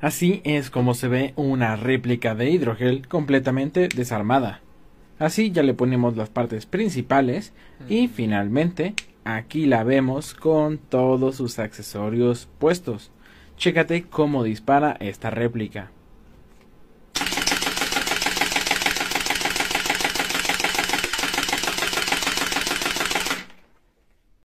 Así es como se ve una réplica de hidrogel completamente desarmada. Así ya le ponemos las partes principales y finalmente aquí la vemos con todos sus accesorios puestos. Chécate cómo dispara esta réplica.